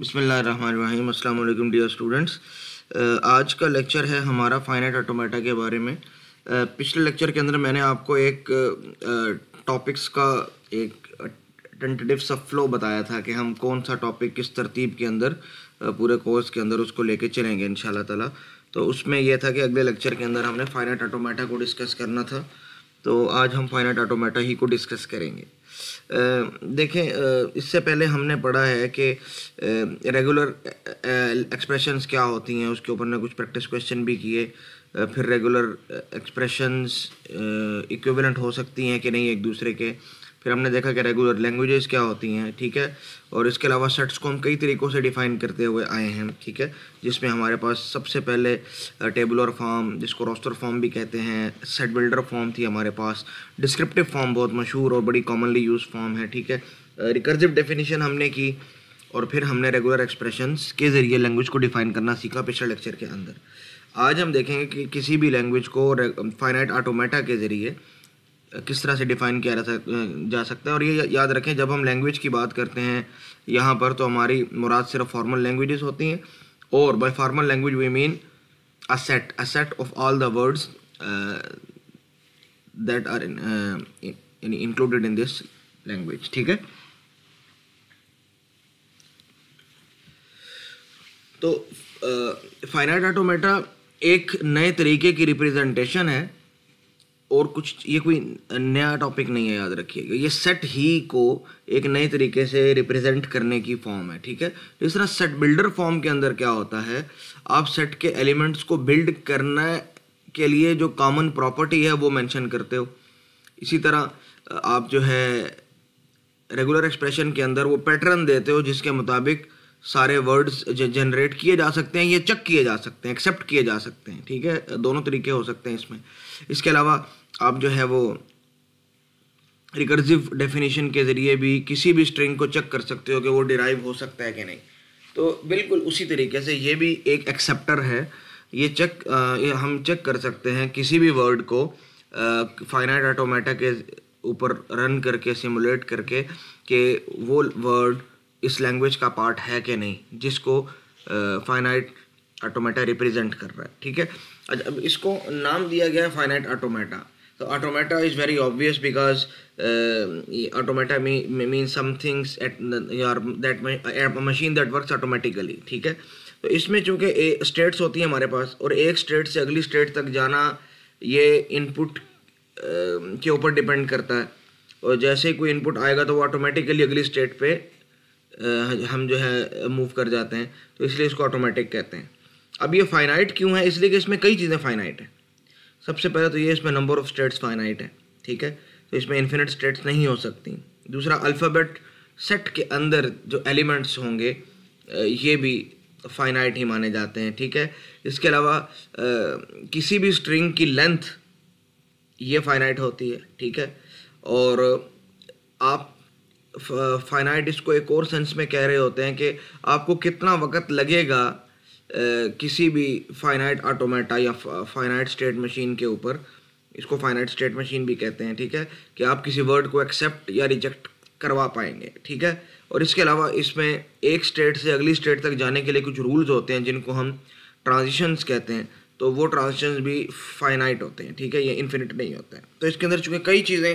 बिसमीम अल्लाम dear students आज का लेक्चर है हमारा फाइनाइट ऑटोमेटा के बारे में पिछले लेक्चर के अंदर मैंने आपको एक टॉपिक्स का एक टेंटेटिव सब फ्लो बताया था कि हम कौन सा टॉपिक किस तरतीब के अंदर पूरे कोर्स के अंदर उसको लेके चलेंगे इन ताला तो उसमें यह था कि अगले लेक्चर के अंदर हमने फाइनाइट ऑटोमेटा को डिस्कस करना था तो आज हम फाइनाइट ऑटोमेटा ही को डिस्कस करेंगे देखें इससे पहले हमने पढ़ा है कि रेगुलर एक्सप्रेशंस क्या होती हैं उसके ऊपर ने कुछ प्रैक्टिस क्वेश्चन भी किए फिर रेगुलर एक्सप्रेशंस इक्विवेलेंट हो सकती हैं कि नहीं एक दूसरे के फिर हमने देखा कि रेगुलर लैंग्वेजेस क्या होती हैं ठीक है और इसके अलावा सेट्स को हम कई तरीक़ों से डिफ़ाइन करते हुए आए हैं ठीक है जिसमें हमारे पास सबसे पहले टेबुलर फॉर्म जिसको रोस्टर फॉर्म भी कहते हैं सेट बिल्डर फॉर्म थी हमारे पास डिस्क्रिप्टिव फॉर्म बहुत मशहूर और बड़ी कॉमनली यूज फॉर्म है ठीक है रिकर्जिव डेफिनेशन हमने की और फिर हमने रेगुलर एक्सप्रेशन के ज़रिए लैंग्वेज को डिफ़ाइन करना सीखा पिछले लेक्चर के अंदर आज हम देखेंगे कि किसी भी लैंग्वेज को फाइनाइट आटोमेटा के ज़रिए किस तरह से डिफ़ाइन किया जा सकता है और ये याद रखें जब हम लैंग्वेज की बात करते हैं यहाँ पर तो हमारी मुराद सिर्फ फॉर्मल लैंग्वेजेस होती हैं और by formal language we mean a set a set of all the words that are included in this language ठीक है तो फाइनाइट ऑटोमेटा एक नए तरीके की रिप्रेजेंटेशन है और कुछ ये कोई नया टॉपिक नहीं है याद रखिएगा ये सेट ही को एक नए तरीके से रिप्रेजेंट करने की फॉर्म है ठीक है तो इस तरह सेट बिल्डर फॉर्म के अंदर क्या होता है आप सेट के एलिमेंट्स को बिल्ड करने के लिए जो कॉमन प्रॉपर्टी है वो मेंशन करते हो इसी तरह आप जो है रेगुलर एक्सप्रेशन के अंदर वो पैटर्न देते हो जिसके मुताबिक सारे वर्ड्स जनरेट किए जा सकते हैं ये चेक किए जा सकते हैं एक्सेप्ट किए जा सकते हैं ठीक है दोनों तरीके हो सकते हैं इसमें इसके अलावा आप जो है वो रिकर्सिव डेफिनेशन के ज़रिए भी किसी भी स्ट्रिंग को चेक कर सकते हो कि वो डिराइव हो सकता है कि नहीं तो बिल्कुल उसी तरीके से ये भी एक एक्सेप्टर है ये चेक ये हम चेक कर सकते हैं किसी भी वर्ड को फाइनाइट ऑटोमेटा के ऊपर रन करके सिमुलेट करके कि वो वर्ड इस लैंग्वेज का पार्ट है कि नहीं जिसको फाइनाइट ऑटोमेटा रिप्रेजेंट कर रहा है ठीक है अच्छा अब इसको नाम दिया गया है फाइनाइट ऑटोमेटा तो automata is very obvious because automata mean some things at यार that machine that works automatically ठीक है तो इसमें चूंकि स्टेट्स होती हैं हमारे पास और एक स्टेट से अगली स्टेट तक जाना ये इनपुट uh, के ऊपर डिपेंड करता है और जैसे ही कोई इनपुट आएगा तो वो ऑटोमेटिकली अगली स्टेट पे uh, हम जो है मूव कर जाते हैं तो इसलिए इसको ऑटोमेटिक कहते हैं अब ये फाइनाइट क्यों है इसलिए कि इसमें कई चीज़ें फाइनाइट हैं सबसे पहले तो ये इसमें नंबर ऑफ स्टेट्स फाइनाइट है ठीक है तो इसमें इन्फिनिट स्टेट्स नहीं हो सकती दूसरा अल्फ़ाबेट सेट के अंदर जो एलिमेंट्स होंगे ये भी फाइनाइट ही माने जाते हैं ठीक है इसके अलावा किसी भी स्ट्रिंग की लेंथ ये फाइनाइट होती है ठीक है और आप फाइनाइट इसको एक और सेंस में कह रहे होते हैं कि आपको कितना वक्त लगेगा किसी भी फाइनाइट ऑटोमेटा या फाइनाइट स्टेट मशीन के ऊपर इसको फाइनाइट स्टेट मशीन भी कहते हैं ठीक है कि आप किसी वर्ड को एक्सेप्ट या रिजेक्ट करवा पाएंगे ठीक है और इसके अलावा इसमें एक स्टेट से अगली स्टेट तक जाने के लिए कुछ रूल्स होते हैं जिनको हम ट्रांजिशंस कहते हैं तो वो ट्रांजिशंस भी फाइनाइट होते हैं ठीक है ये इन्फिनिट नहीं होते हैं तो इसके अंदर चूँकि कई चीज़ें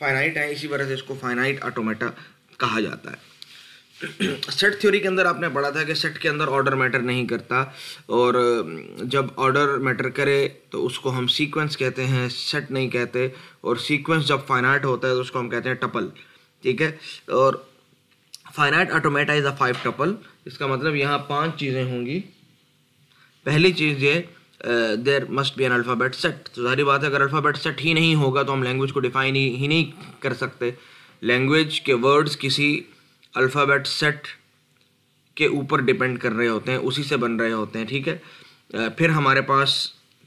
फाइनाइट हैं इसी वजह से इसको फाइनाइट ऑटोमेटा कहा जाता है सेट थ्योरी के अंदर आपने पढ़ा था कि सेट के अंदर ऑर्डर मैटर नहीं करता और जब ऑर्डर मैटर करे तो उसको हम सीक्वेंस कहते हैं सेट नहीं कहते और सीक्वेंस जब फाइनाइट होता है तो उसको हम कहते हैं टपल ठीक है और finite automata is a five tuple इसका मतलब यहाँ पांच चीज़ें होंगी पहली चीज़ ये there must be an alphabet set तो सारी बात है अगर अल्फ़ाबेट सेट ही नहीं होगा तो हम लैंग्वेज को डिफाइन ही, ही नहीं कर सकते लैंग्वेज के वर्ड्स किसी अल्फ़ाबेट सेट के ऊपर डिपेंड कर रहे होते हैं उसी से बन रहे होते हैं ठीक है फिर हमारे पास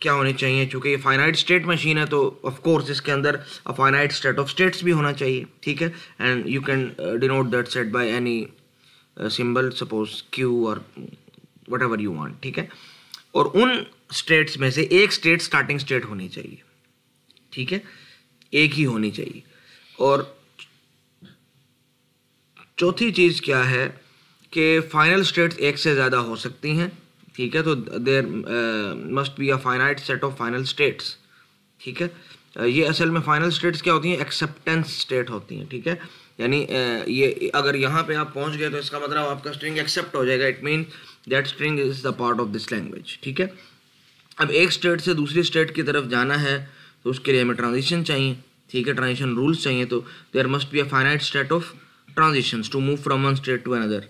क्या होने चाहिए चूँकि ये फाइनाइट स्टेट मशीन है तो ऑफ कोर्स इसके अंदर a finite state of states भी होना चाहिए ठीक है and you can denote that set by any symbol suppose Q और वट एवर यू वांट ठीक है और उन स्टेट्स में से एक स्टेट स्टार्टिंग स्टेट होनी चाहिए ठीक है एक ही होनी चाहिए और चौथी चीज़ क्या है कि फाइनल स्टेट्स एक से ज़्यादा हो सकती हैं ठीक है तो there must be a finite set of final states ठीक है uh, ये असल में फाइनल स्टेट्स क्या होती हैं एक्सेप्टेंस स्टेट होती हैं ठीक है यानी uh, ये अगर यहाँ पे आप पहुँच गए तो इसका मतलब आपका स्ट्रिंग एक्सेप्ट हो जाएगा it mean that string is the part of this language ठीक है अब एक स्टेट से दूसरी स्टेट की तरफ जाना है तो उसके लिए हमें ट्रांजिशन चाहिए ठीक है ट्रांजिशन रूल्स चाहिए तो there must be a finite state of transitions to move from one state to another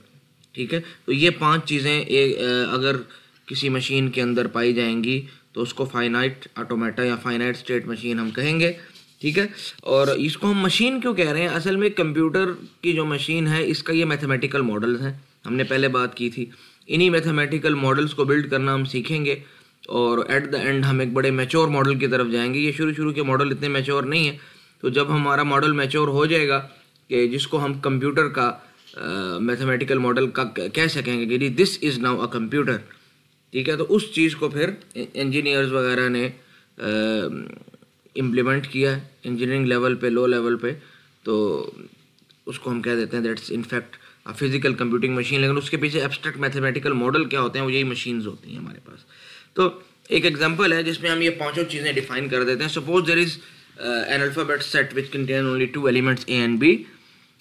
ठीक है तो ये पांच चीज़ें अगर किसी मशीन के अंदर पाई जाएंगी तो उसको फाइनाइट ऑटोमेटा या फाइनाइट स्टेट मशीन हम कहेंगे ठीक है और इसको हम मशीन क्यों कह रहे हैं असल में कंप्यूटर की जो मशीन है इसका ये मैथमेटिकल मॉडल्स हैं हमने पहले बात की थी इन्हीं मैथमेटिकल मॉडल्स को बिल्ड करना हम सीखेंगे और एट द एंड हम एक बड़े मेच्योर मॉडल की तरफ जाएंगे ये शुरू शुरू के मॉडल इतने मेच्योर नहीं हैं तो जब हमारा मॉडल मेच्योर हो जाएगा कि जिसको हम कंप्यूटर का मैथमेटिकल uh, मॉडल का कह सकेंगे कि this is now a computer ठीक है तो उस चीज़ को फिर इंजीनियर्स वगैरह ने इम्प्लीमेंट uh, किया इंजीनियरिंग लेवल पे लो लेवल पे तो उसको हम कह देते हैं that's in fact a physical computing machine लेकिन उसके पीछे एब्स्ट्रैक्ट मैथमेटिकल मॉडल क्या होते हैं वो यही मशीन्स होती हैं हमारे पास तो एक एग्जाम्पल है जिसमें हम ये पाँचों चीज़ें डिफाइन कर देते हैं suppose there is an alphabet set which contain only two elements A and B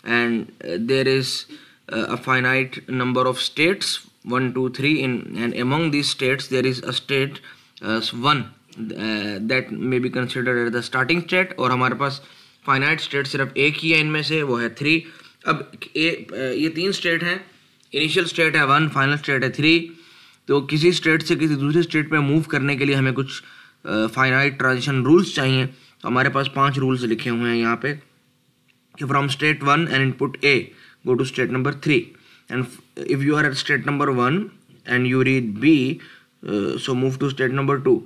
and uh, there is uh, a finite number of states 1 2 3 in and among these states there is a state uh, 1 that may be considered at the starting state और हमारे पास finite state सिर्फ एक ही है इनमें से वो है थ्री अब ए, ये तीन स्टेट हैं इनिशियल स्टेट है वन फाइनल स्टेट है थ्री तो किसी स्टेट से किसी दूसरे स्टेट में मूव करने के लिए हमें कुछ फाइनाइट ट्रांजिशन रूल्स चाहिए तो हमारे पास पांच रूल्स लिखे हुए हैं यहाँ पे from state 1 and input A go to state number 3 and if you are at state number 1 and you read B uh, so move to state number 2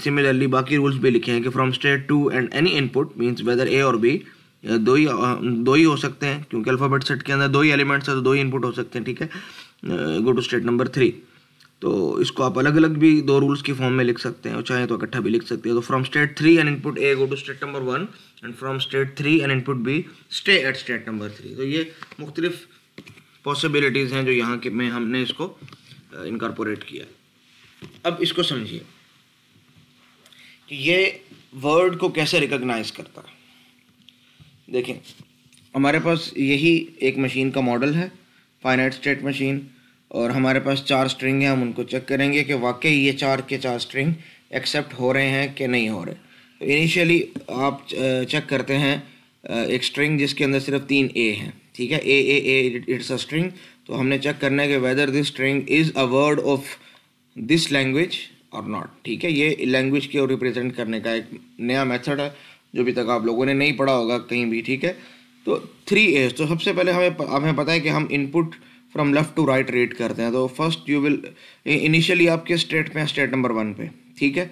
similarly बाकी रूल्स भी लिखे हैं कि from state two and any input means whether A और B दो ही दो ही हो सकते हैं क्योंकि अल्फ़ाबेट सेट के अंदर दो ही एलिमेंट्स हैं तो दो ही इनपुट हो सकते हैं ठीक है go to state number three तो इसको आप अलग अलग भी दो रूल्स की फॉर्म में लिख सकते हैं और चाहे तो इकट्ठा भी लिख सकते हैं तो from state three and input A go to state number one and from state three and input B stay at state number three तो ये मुख्तलिफ पॉसिबिलिटीज़ हैं जो यहाँ के में हमने इसको इनकॉर्पोरेट uh, किया अब इसको समझिए कि ये वर्ड को कैसे रिकग्नाइज करता है देखें हमारे पास यही एक मशीन का मॉडल है फाइनाइट स्टेट मशीन और हमारे पास चार स्ट्रिंग हैं हम उनको चेक करेंगे कि वाकई ये चार के चार स्ट्रिंग एक्सेप्ट हो रहे हैं कि नहीं हो रहे इनिशियली आप चेक करते हैं एक स्ट्रिंग जिसके अंदर सिर्फ तीन ए हैं ठीक है ए A A it's a string तो हमने चेक करना है कि whether this string is a word of this language और नॉट ठीक है ये लैंग्वेज के रिप्रेजेंट करने का एक नया मेथड है जो अभी तक आप लोगों ने नहीं पढ़ा होगा कहीं भी ठीक है तो थ्री एज तो सबसे पहले हमें हमें पता है कि हम input from left to right read करते हैं तो फर्स्ट यू विल इनिशियली आपके स्टेट में स्टेट नंबर वन पे ठीक है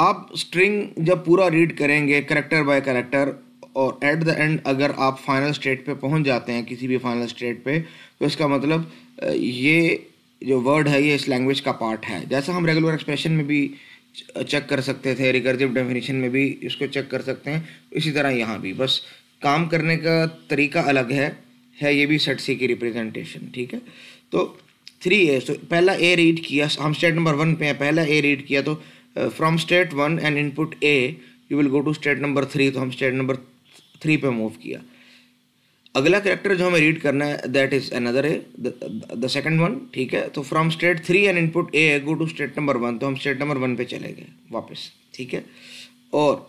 आप स्ट्रिंग जब पूरा रीड करेंगे करेक्टर बाय करेक्टर और एट द एंड अगर आप फाइनल स्टेट पे पहुंच जाते हैं किसी भी फाइनल स्टेट पे तो इसका मतलब ये जो वर्ड है ये इस लैंग्वेज का पार्ट है जैसा हम रेगुलर एक्सप्रेशन में भी चेक कर सकते थे रिकर्जिव डेफिनेशन में भी इसको चेक कर सकते हैं इसी तरह यहाँ भी बस काम करने का तरीका अलग है है ये भी सेट सी की रिप्रेजेंटेशन ठीक है तो थ्री ए तो पहला ए रीड किया हम स्टेट नंबर वन पे हैं पहला ए रीड किया तो from state one and input A you will go to state number three तो हम स्टेट नंबर थ्री पे मूव किया अगला करेक्टर जो हमें रीड करना है that is another A the second one ठीक है तो from state three and input A go to state number one तो हम स्टेट नंबर वन पे चले गए वापस ठीक है और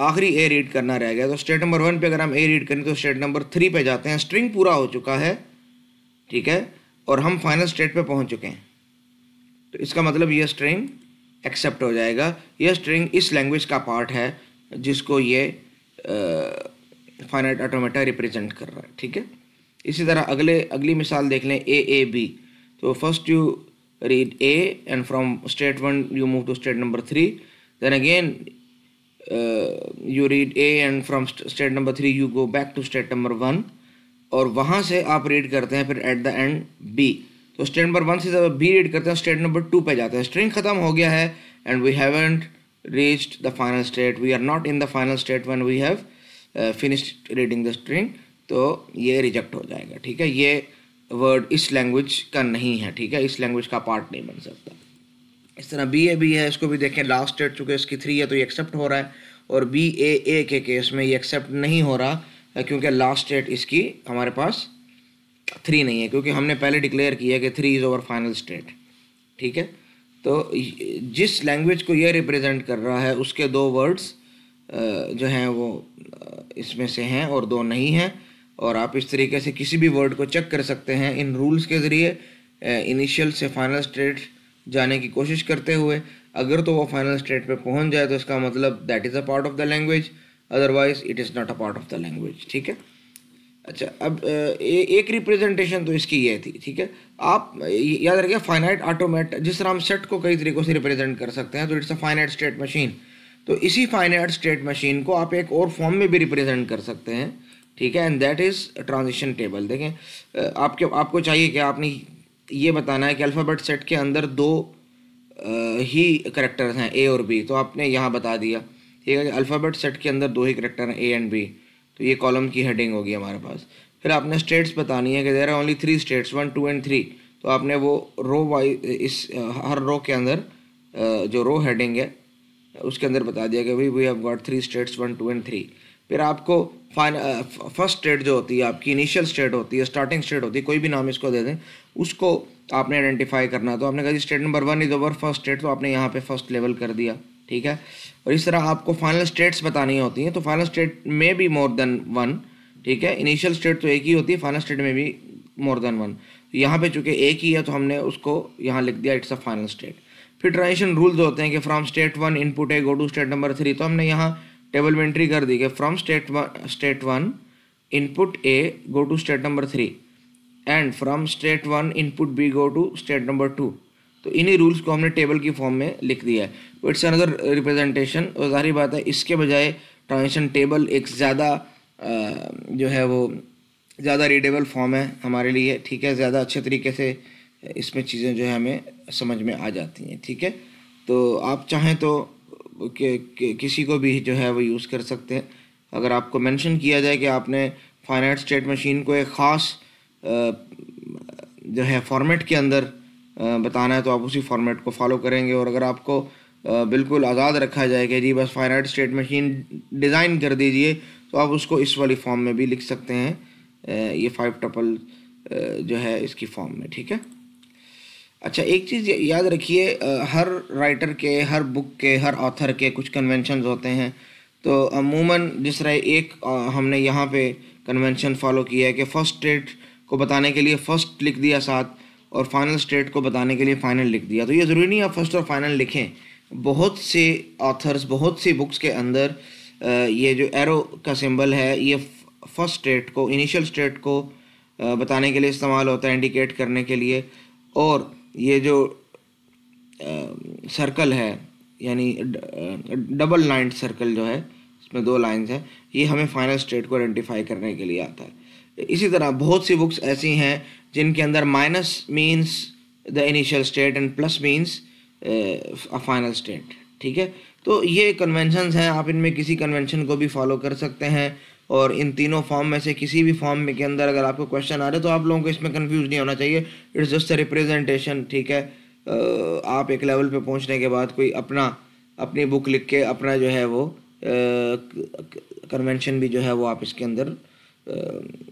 आखिरी ए रीड करना रह गया तो स्टेट नंबर वन पे अगर हम ए रीड करें तो स्टेट नंबर थ्री पे जाते हैं स्ट्रिंग पूरा हो चुका है ठीक है और हम फाइनल स्टेट पे पहुंच चुके हैं तो इसका मतलब ये स्ट्रिंग एक्सेप्ट हो जाएगा यह स्ट्रिंग इस लैंग्वेज का पार्ट है जिसको ये फाइनाइट ऑटोमेटा रिप्रेजेंट कर रहा है ठीक है इसी तरह अगले अगली मिसाल देख लें ए ए बी तो first you read A and from state one you move to state number three then again you read A and from state number three you go back to state number one और वहाँ से आप read करते हैं फिर at the end B तो state number one से जब बी रीड करते हैं स्टेट नंबर टू पे जाते हैं स्ट्रिंग खत्म हो गया है and we haven't reached the final state we are not in the final state when we have finished reading the string तो ये रिजेक्ट हो जाएगा ठीक है ये वर्ड इस लैंग्वेज का नहीं है ठीक है इस लैंग्वेज का पार्ट नहीं बन सकता इस तरह बी ए बी है इसको भी देखें लास्ट स्टेट चूँकि इसकी थ्री है तो ये एक्सेप्ट हो रहा है और बी ए ए के केस में ये एक्सेप्ट नहीं हो रहा क्योंकि लास्ट स्टेट इसकी हमारे पास थ्री नहीं है क्योंकि हमने पहले डिक्लेयर किया कि three is over final state ठीक है तो जिस लैंग्वेज को ये रिप्रेजेंट कर रहा है उसके दो वर्ड्स जो हैं वो इसमें से हैं और दो नहीं हैं और आप इस तरीके से किसी भी वर्ड को चेक कर सकते हैं इन रूल्स के ज़रिए इनिशियल से फाइनल स्टेट जाने की कोशिश करते हुए अगर तो वो फाइनल स्टेट पे पहुंच जाए तो इसका मतलब that is a part of the language otherwise it is not a part of the language ठीक है अच्छा अब ए, एक रिप्रेजेंटेशन तो इसकी ये थी ठीक है आप याद रखिए फाइनाइट ऑटोमेट जिस तरह हम सेट को कई तरीक़ों से रिप्रेजेंट कर सकते हैं तो it's a finite state machine तो इसी फाइनाइट स्टेट मशीन को आप एक और फॉर्म में भी रिप्रेजेंट कर सकते हैं ठीक है and that is transition table देखें आपके आपको चाहिए कि आपने ये बताना है कि अल्फ़ाबेट सेट के अंदर दो ही करेक्टर हैं ए और बी तो आपने यहाँ बता दिया ठीक है अल्फ़ाबेट सेट के अंदर दो ही करेक्टर हैं ए एंड बी तो ये कॉलम की हेडिंग होगी हमारे पास फिर आपने स्टेट्स बतानी है कि there only three states one two and three तो आपने वो रो वाइज इस हर रो के अंदर जो रो हेडिंग है उसके अंदर बता दिया कि भाई we have got three states one two and three फिर आपको फाइन फर्स्ट स्टेट जो होती है आपकी इनिशियल स्टेट होती है स्टार्टिंग स्टेट होती है कोई भी नाम इसको दे दें उसको आपने आइडेंटिफाई करना तो आपने कहा state number one is over first state तो आपने यहाँ पे फर्स्ट लेवल कर दिया ठीक है और इस तरह आपको फाइनल स्टेट्स बतानी होती हैं तो फाइनल स्टेट में भी मोर देन वन ठीक है इनिशियल स्टेट तो एक ही होती है फाइनल स्टेट में भी मोर देन वन यहाँ पे चूंकि एक ही है तो हमने उसको यहाँ लिख दिया इट्स अ फाइनल स्टेट फिर ट्रांजिशन रूल्स होते हैं कि from state one input A go to state number three तो हमने यहाँ टेबल में एंट्री कर दी कि from state one state one input A go to state number three and from state one input B go to state number two तो इन्हीं rules को हमने टेबल की फॉर्म में लिख दिया है तो इट्स अनदर रिप्रेजेंटेशन और जारी बात है इसके बजाय ट्रांजेक्शन टेबल एक ज़्यादा जो है वो ज़्यादा रीडेबल फॉर्म है हमारे लिए ठीक है ज़्यादा अच्छे तरीके से इसमें चीज़ें जो है हमें समझ में आ जाती हैं ठीक है तो आप चाहें तो कि, कि, किसी को भी जो है वो यूज़ कर सकते हैं अगर आपको मेंशन किया जाए कि आपने फाइनाइट स्टेट मशीन को एक ख़ास जो है फॉर्मेट के अंदर बताना है तो आप उसी फॉर्मेट को फॉलो करेंगे और अगर आपको बिल्कुल आज़ाद रखा जाए कि जी बस फाइनाइट स्टेट मशीन डिज़ाइन कर दीजिए तो आप उसको इस वाली फॉर्म में भी लिख सकते हैं ये फाइव टपल जो है इसकी फॉर्म में ठीक है अच्छा एक चीज़ याद रखिए हर राइटर के हर बुक के हर ऑथर के कुछ कन्वेंशन होते हैं तो अमूमन जिस तरह एक हमने यहाँ पे कन्वेंशन फॉलो किया है कि फ़र्स्ट डेट को बताने के लिए फ़र्स्ट लिख दिया साथ और फाइनल स्टेट को बताने के लिए फाइनल लिख दिया तो ये ज़रूरी नहीं आप फर्स्ट और फाइनल लिखें बहुत से ऑथर्स बहुत सी बुक्स के अंदर ये जो एरो का सिंबल है ये फर्स्ट स्टेट को इनिशियल स्टेट को बताने के लिए इस्तेमाल होता है इंडिकेट करने के लिए और ये जो सर्कल है यानी डबल लाइन सर्कल जो है इसमें दो लाइंस हैं ये हमें फाइनल स्टेट को आइडेंटिफाई करने के लिए आता है इसी तरह बहुत सी बुक्स ऐसी हैं जिनके अंदर minus means the initial state and plus means a final state ठीक है तो ये कन्वेंशंस हैं आप इनमें किसी कन्वेंशन को भी फॉलो कर सकते हैं और इन तीनों फॉर्म में से किसी भी फॉर्म में के अंदर अगर आपको क्वेश्चन आ रहे तो आप लोगों को इसमें कन्फ्यूज नहीं होना चाहिए इट्स जस्ट अ रिप्रेजेंटेशन ठीक है uh, आप एक लेवल पे पहुंचने के बाद कोई अपना अपनी बुक लिख के अपना जो है वो कन्वेंशन uh, भी जो है वो आप इसके अंदर uh,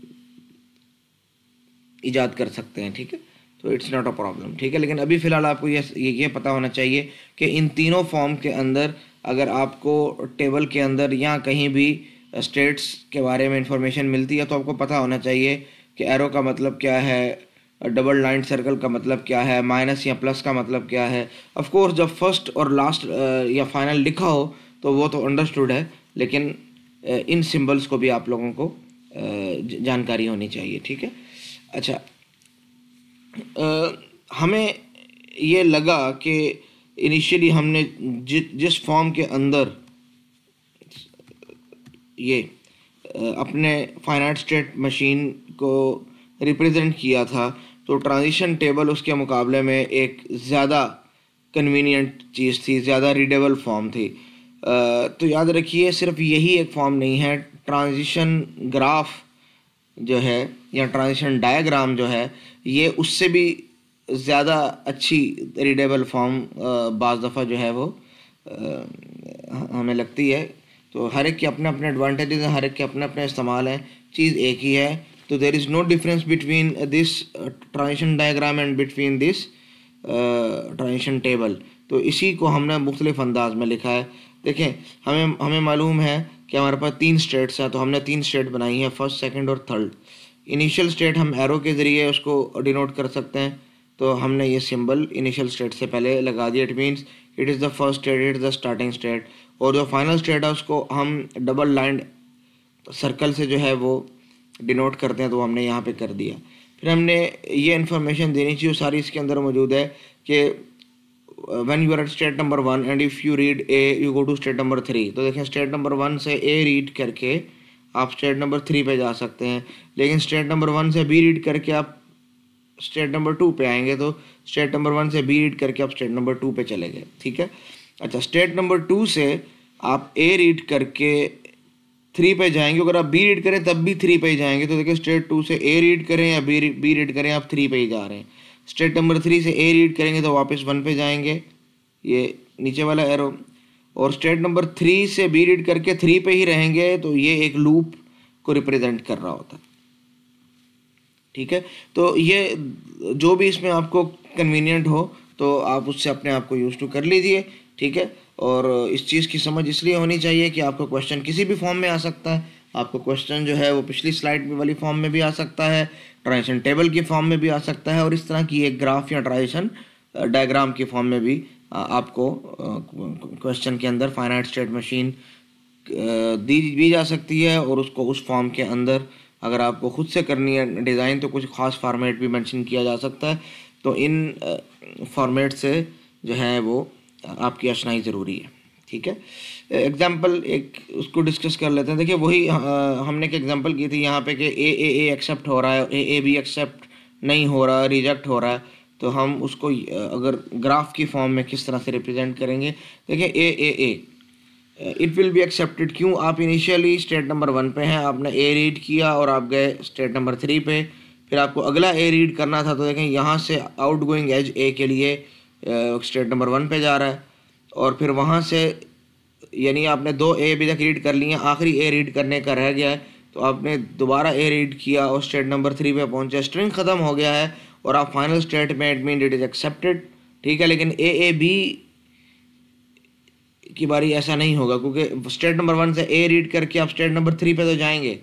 ईजाद कर सकते हैं ठीक है तो इट्स नॉट अ प्रॉब्लम ठीक है लेकिन अभी फ़िलहाल आपको ये ये पता होना चाहिए कि इन तीनों फॉर्म के अंदर अगर आपको टेबल के अंदर या कहीं भी स्टेट्स uh, के बारे में इंफॉर्मेशन मिलती है तो आपको पता होना चाहिए कि एरो का मतलब क्या है डबल लाइन सर्कल का मतलब क्या है माइनस या प्लस का मतलब क्या है ऑफकोर्स जब फर्स्ट और लास्ट uh, या फाइनल लिखा हो तो वो तो अंडरस्टूड है लेकिन uh, इन सिंबल्स को भी आप लोगों को जानकारी होनी चाहिए ठीक है अच्छा आ, हमें ये लगा कि इनिशियली हमने जि, जिस फॉर्म के अंदर ये अपने फाइनाइट स्टेट मशीन को रिप्रेजेंट किया था तो ट्रांजिशन टेबल उसके मुकाबले में एक ज़्यादा कन्वीनियंट चीज़ थी ज़्यादा रीडेबल फॉर्म थी तो याद रखिए सिर्फ यही एक फॉर्म नहीं है ट्रांजिशन ग्राफ जो है या ट्रांजिशन डायग्राम जो है ये उससे भी ज़्यादा अच्छी रीडेबल फॉर्म बज़ दफ़ा जो है वो हमें लगती है तो हर एक के अपने अपने एडवांटेजेस हैं हर एक के अपने अपने इस्तेमाल हैं चीज़ एक ही है तो there is no difference between this transition diagram and between this transition table तो इसी को हमने मुख्तलिफ अंदाज में लिखा है देखें हमें हमें मालूम है कि हमारे पास तीन स्टेट्स हैं तो हमने तीन स्टेट बनाई हैं फर्स्ट सेकेंड और थर्ड इनिशियल स्टेट हम एरो के ज़रिए उसको डिनोट कर सकते हैं तो हमने ये सिंबल इनिशियल स्टेट से पहले लगा दिया it means it is the first state it is the starting state और जो फाइनल स्टेट है उसको हम डबल लाइन सर्कल से जो है वो डिनोट करते हैं तो हमने यहाँ पे कर दिया फिर हमने ये इन्फॉर्मेशन देनी चाहिए सारी इसके अंदर मौजूद है कि when you are at state number one and if you read A you go to state number three तो देखें स्टेट नंबर वन से ए रीड करके आप स्टेट नंबर थ्री पे जा सकते हैं लेकिन स्टेट नंबर वन से बी रीड करके आप स्टेट नंबर टू पे आएंगे तो स्टेट नंबर वन से बी रीड करके आप स्टेट नंबर टू पे चले गए ठीक है अच्छा स्टेट नंबर टू से आप ए रीड करके थ्री पे जाएंगे अगर आप बी रीड करें तब भी थ्री पे ही जाएंगे तो देखिए स्टेट टू से ए रीड करें या बी बी रीड करें आप थ्री पे ही जा रहे हैं स्टेट नंबर थ्री से ए रीड करेंगे तो वापस वन पे जाएंगे ये नीचे वाला एरो और स्टेट नंबर थ्री से बी रीड करके थ्री पे ही रहेंगे तो ये एक लूप को रिप्रेजेंट कर रहा होता ठीक है तो ये जो भी इसमें आपको कन्वीनियंट हो तो आप उससे अपने आप को यूज़ टू कर लीजिए ठीक है और इस चीज़ की समझ इसलिए होनी चाहिए कि आपको क्वेश्चन किसी भी फॉर्म में आ सकता है आपको क्वेश्चन जो है वो पिछली स्लाइड में वाली फॉर्म में भी आ सकता है ट्रांजिशन टेबल की फॉर्म में भी आ सकता है और इस तरह की एक ग्राफ या ट्रांजिशन डायग्राम की फॉर्म में भी आपको क्वेश्चन के अंदर फाइनाइट स्टेट मशीन दी भी जा सकती है और उसको उस फॉर्म के अंदर अगर आपको खुद से करनी है डिज़ाइन तो कुछ ख़ास फॉर्मेट भी मेंशन किया जा सकता है तो इन फॉर्मेट से जो है वो आपकी अशनाई ज़रूरी है ठीक है एग्जाम्पल एक उसको डिस्कस कर लेते हैं देखिए वही हमने एक एग्जाम्पल की थी यहाँ पे कि ए ए ए एक्सेप्ट हो रहा है ए ए बी एक्सेप्ट नहीं हो रहा रिजेक्ट हो रहा है तो हम उसको अगर ग्राफ की फॉर्म में किस तरह से रिप्रेजेंट करेंगे देखिए A A A it will be accepted क्यों आप इनिशियली स्टेट नंबर वन पे हैं आपने ए रीड किया और आप गए स्टेट नंबर थ्री पे फिर आपको अगला ए रीड करना था तो देखें यहाँ से आउट गोइंग एज ए के लिए स्टेट नंबर वन पे जा रहा है और फिर वहाँ से यानी आपने दो ए अभी तक रीड कर लिए आखिरी ए रीड करने का रह गया है तो आपने दोबारा ए रीड किया और स्टेट नंबर थ्री पे पहुंचे स्ट्रिंग ख़त्म हो गया है और आप फाइनल स्टेट में एडमिन इट इज़ एक्सेप्टेड ठीक है लेकिन ए ए बी की बारी ऐसा नहीं होगा क्योंकि स्टेट नंबर वन से ए रीड करके आप स्टेट नंबर थ्री पे तो जाएंगे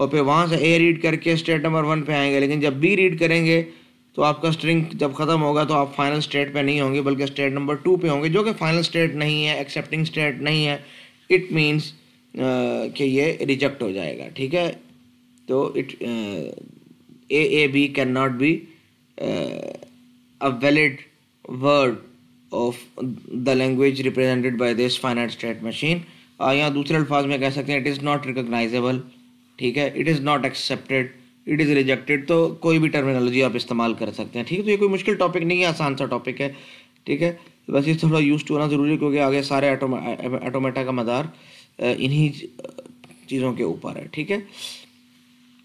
और फिर वहाँ से ए रीड करके स्टेट नंबर वन पे आएंगे लेकिन जब बी रीड करेंगे तो आपका स्ट्रिंग जब ख़त्म होगा तो आप फाइनल स्टेट पे नहीं होंगे बल्कि स्टेट नंबर टू पे होंगे जो कि फाइनल स्टेट नहीं है एक्सेप्टिंग स्टेट नहीं है इट मीन्स कि ये रिजेक्ट हो जाएगा ठीक है तो it A A B can not be Uh, a valid word of the language represented by this finite state machine uh, यहाँ दूसरे अल्फाज में कह सकते हैं इट इज़ नॉट रिकोगनाइजेबल ठीक है it is not accepted it is rejected तो कोई भी टर्मिनोलॉजी आप इस्तेमाल कर सकते हैं ठीक है तो ये कोई मुश्किल टॉपिक नहीं है आसान सा टॉपिक है ठीक है बस ये थोड़ा यूज होना ज़रूरी है क्योंकि आगे सारे ऑटोमेटा का मदार uh, इन्हीं चीज़ों के ऊपर है ठीक है